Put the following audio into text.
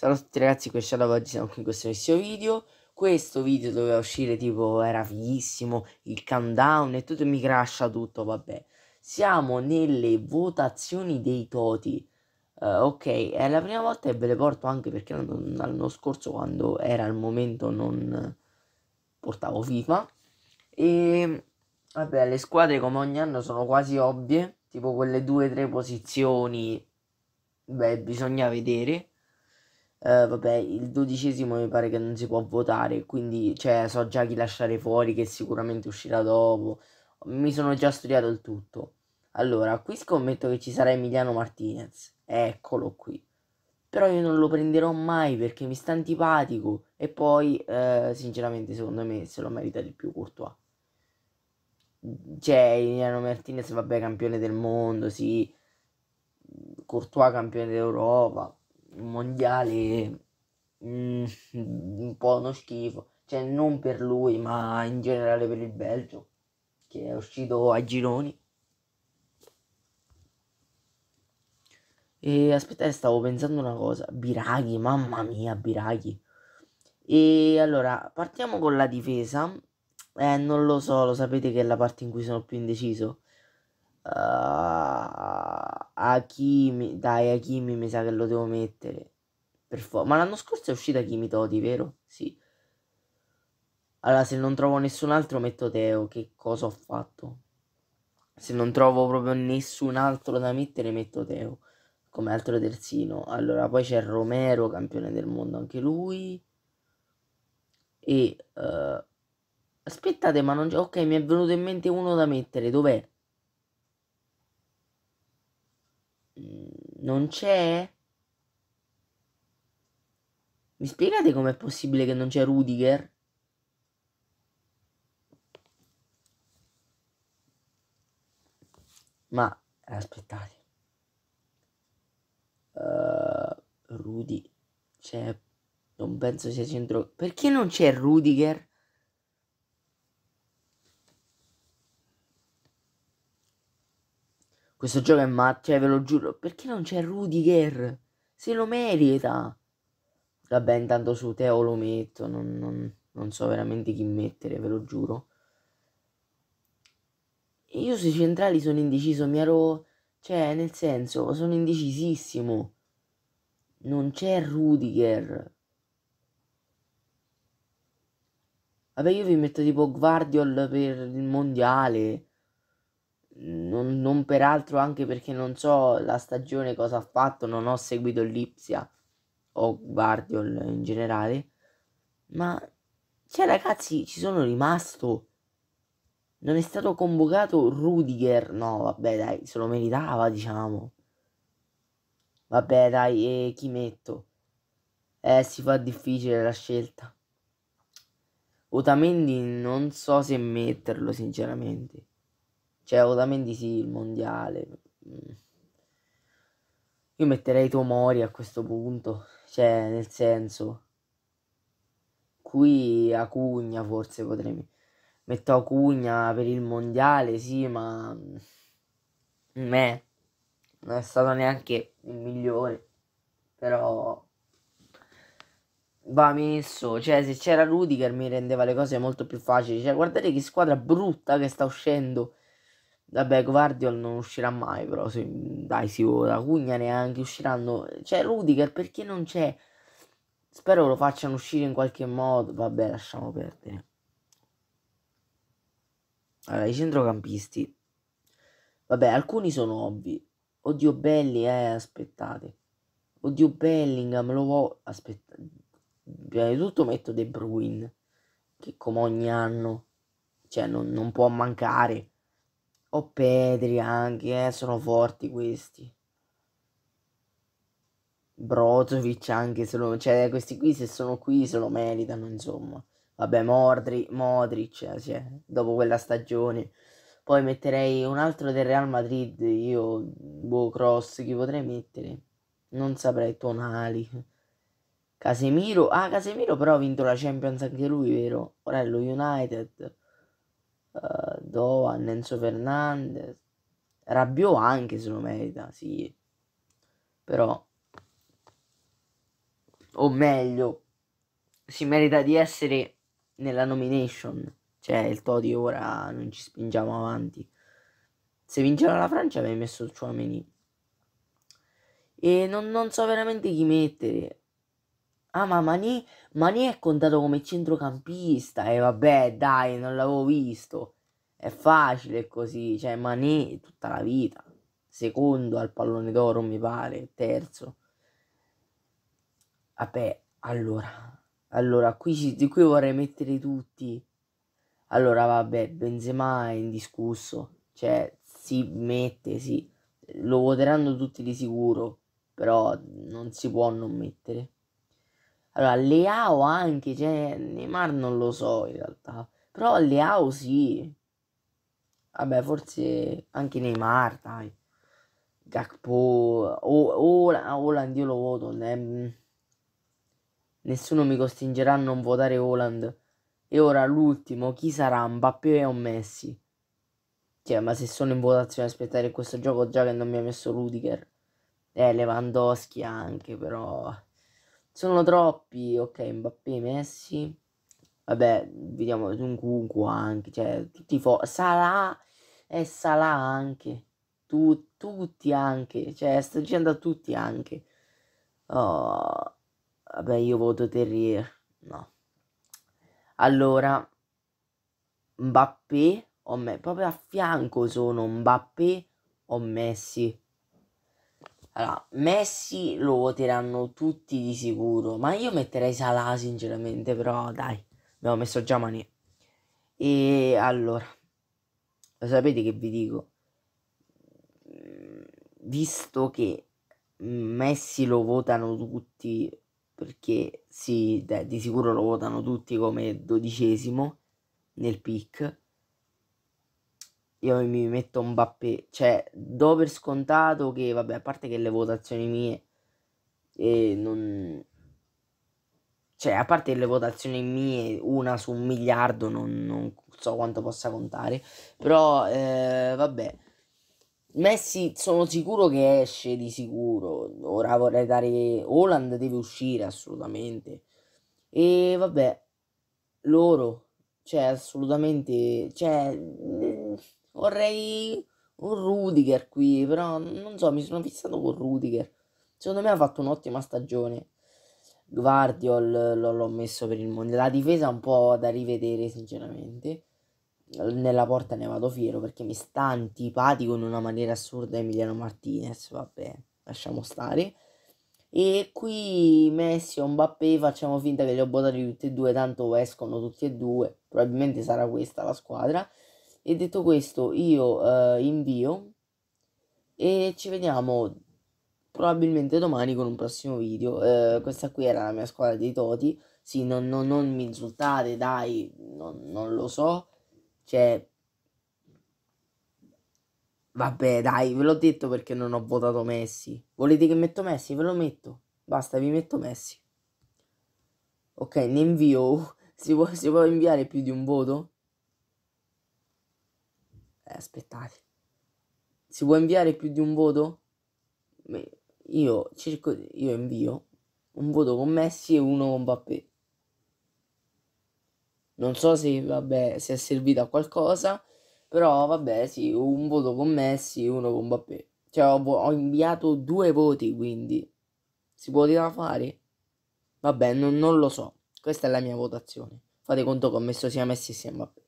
Salve a tutti ragazzi, qui è Shadow, oggi siamo qui in questo nuovissimo video Questo video doveva uscire tipo, era fighissimo, il countdown e tutto, mi crasha tutto, vabbè Siamo nelle votazioni dei toti uh, Ok, è la prima volta e ve le porto anche perché l'anno scorso quando era il momento non portavo FIFA E vabbè, le squadre come ogni anno sono quasi ovvie Tipo quelle due o tre posizioni, beh bisogna vedere Uh, vabbè, il dodicesimo mi pare che non si può votare, quindi cioè, so già chi lasciare fuori che sicuramente uscirà dopo. Mi sono già studiato il tutto. Allora, qui scommetto che ci sarà Emiliano Martinez. Eccolo qui. Però io non lo prenderò mai perché mi sta antipatico e poi, uh, sinceramente, secondo me se lo merita di più Courtois. Cioè, Emiliano Martinez, vabbè, campione del mondo, sì. Courtois campione d'Europa mondiale mm, un po' uno schifo, cioè non per lui ma in generale per il Belgio che è uscito a gironi. E aspetta, eh, stavo pensando una cosa, Biraghi, mamma mia Biraghi. E allora, partiamo con la difesa. Eh, non lo so, lo sapete che è la parte in cui sono più indeciso. Uh, Akimi, dai Akimi mi sa che lo devo mettere. Per fo- Ma l'anno scorso è uscita Akimi Toti, vero? Sì. Allora, se non trovo nessun altro metto Teo, che cosa ho fatto? Se non trovo proprio nessun altro da mettere metto Teo come altro terzino. Allora, poi c'è Romero, campione del mondo anche lui. E uh, aspettate, ma non c'è. Ok, mi è venuto in mente uno da mettere. Dov'è? non c'è? Mi spiegate com'è possibile che non c'è Rudiger? Ma eh, aspettate. Uh, eh, Rudy c'è. Cioè, non penso sia centro. Perché non c'è Rudiger? Questo gioco è matto, cioè, ve lo giuro. Perché non c'è Rudiger? Se lo merita. Vabbè, intanto su Teo lo metto. Non, non, non so veramente chi mettere, ve lo giuro. E io sui centrali sono indeciso, mi ero... Cioè, nel senso, sono indecisissimo. Non c'è Rudiger. Vabbè, io vi metto tipo Guardiol per il mondiale non, non altro anche perché non so la stagione cosa ha fatto, non ho seguito Lipsia o Guardiol in generale, ma cioè ragazzi ci sono rimasto. Non è stato convocato Rudiger, no vabbè dai, se lo meritava diciamo. Vabbè dai, e chi metto? Eh, si fa difficile la scelta. Otamendi non so se metterlo sinceramente. Cioè, Otamendi sì, il mondiale. Mm. Io metterei Tomori a questo punto. Cioè, nel senso... Qui Acugna forse potremmo... Metto Acugna per il mondiale, sì, ma... Mm, me. Non è stato neanche il migliore. Però va messo. Cioè, se c'era Rudiger mi rendeva le cose molto più facili. Cioè, guardate che squadra brutta che sta uscendo. Vabbè, Guardiol non uscirà mai, però se, dai, si ora. Cugna neanche usciranno. C'è cioè, Rudiger perché non c'è. Spero lo facciano uscire in qualche modo. Vabbè, lasciamo perdere. Allora, i centrocampisti. Vabbè, alcuni sono ovvi. Oddio Belli, eh, aspettate. Oddio Bellingham, lo voglio... Aspettate. Prima di tutto metto De Bruyne, che come ogni anno, cioè, non, non può mancare. O Pedri anche, eh, sono forti questi. Brozovic anche, se lo, cioè questi qui se sono qui se lo meritano insomma. Vabbè, Mordri, Modric, cioè, dopo quella stagione. Poi metterei un altro del Real Madrid, io, boh, Cross, chi potrei mettere? Non saprei, Tonali. Casemiro, ah Casemiro però ha vinto la Champions anche lui, vero? Ora è lo United. Uh, Doa, Nenzo Fernandez. Rabiot anche se lo merita, sì. Però o meglio si merita di essere nella nomination. Cioè, il Todi ora non ci spingiamo avanti. Se vinceva la Francia avrei messo il Chouameni. E non, non, so veramente chi mettere. Ah, ma Mani, Mani è contato come centrocampista. E eh, vabbè, dai, non l'avevo visto. È facile così, cioè Mané tutta la vita, secondo al pallone d'oro mi pare, terzo. Vabbè, allora, allora qui, ci, qui vorrei mettere tutti. Allora, vabbè, Benzema è indiscusso, cioè si mette, sì, lo voteranno tutti di sicuro, però non si può non mettere. Allora, Leao anche, cioè, Neymar non lo so in realtà, però Leao sì, Vabbè, forse anche Neymar, dai. Gakpo Oland, io lo voto. Ne... Nessuno mi costringerà a non votare Oland. E ora l'ultimo, chi sarà Mbappé o Messi? Cioè, ma se sono in votazione aspettare questo gioco già che non mi ha messo Rudiger. Eh, Lewandowski anche, però... Sono troppi, ok, Mbappé, Messi. Vabbè, vediamo, Dunkunku anche, cioè, tutti i fo... Sarà e Salah anche, tu, tutti anche, cioè sto dicendo a tutti anche. Oh, vabbè, io voto Terrier, no. Allora, Mbappé o me, proprio a fianco sono Mbappé o Messi. Allora, Messi lo voteranno tutti di sicuro, ma io metterei Salah sinceramente, però dai, abbiamo messo già Mané. E allora, lo sapete che vi dico? Visto che Messi lo votano tutti, perché sì, dai, di sicuro lo votano tutti come dodicesimo nel pick. Io mi metto un bappè, cioè do per scontato che, vabbè, a parte che le votazioni mie eh, non, cioè, a parte le votazioni mie, una su un miliardo, non, non so quanto possa contare. Però, eh, vabbè. Messi sono sicuro che esce di sicuro. Ora vorrei dare. Holland deve uscire assolutamente. E vabbè, loro, cioè, assolutamente. Cioè, mm, vorrei un Rudiger qui, però non so, mi sono fissato con Rudiger. Secondo me ha fatto un'ottima stagione. Guardiol eh, l'ho messo per il mondo. La difesa è un po' da rivedere, sinceramente. Nella porta ne vado fiero perché mi sta antipatico in una maniera assurda Emiliano Martinez. Vabbè, lasciamo stare. E qui Messi e Mbappé facciamo finta che li ho buttati tutti e due, tanto escono tutti e due. Probabilmente sarà questa la squadra. E detto questo, io eh, invio e ci vediamo probabilmente domani con un prossimo video. Eh, questa qui era la mia squadra dei Toti. Sì, non, non, non mi insultate, dai, non, non, lo so. Cioè, vabbè, dai, ve l'ho detto perché non ho votato Messi. Volete che metto Messi? Ve lo metto. Basta, vi metto Messi. Ok, ne invio. Si può, si può inviare più di un voto? Eh, aspettate. Si può inviare più di un voto? Me io, cerco, io invio un voto con Messi e uno con Mbappé. Non so se, vabbè, se è servito a qualcosa, però vabbè, sì, un voto con Messi e uno con Mbappé. Cioè, ho, ho inviato due voti, quindi si poteva fare? Vabbè, non, non lo so. Questa è la mia votazione. Fate conto che ho messo sia Messi sia Mbappé.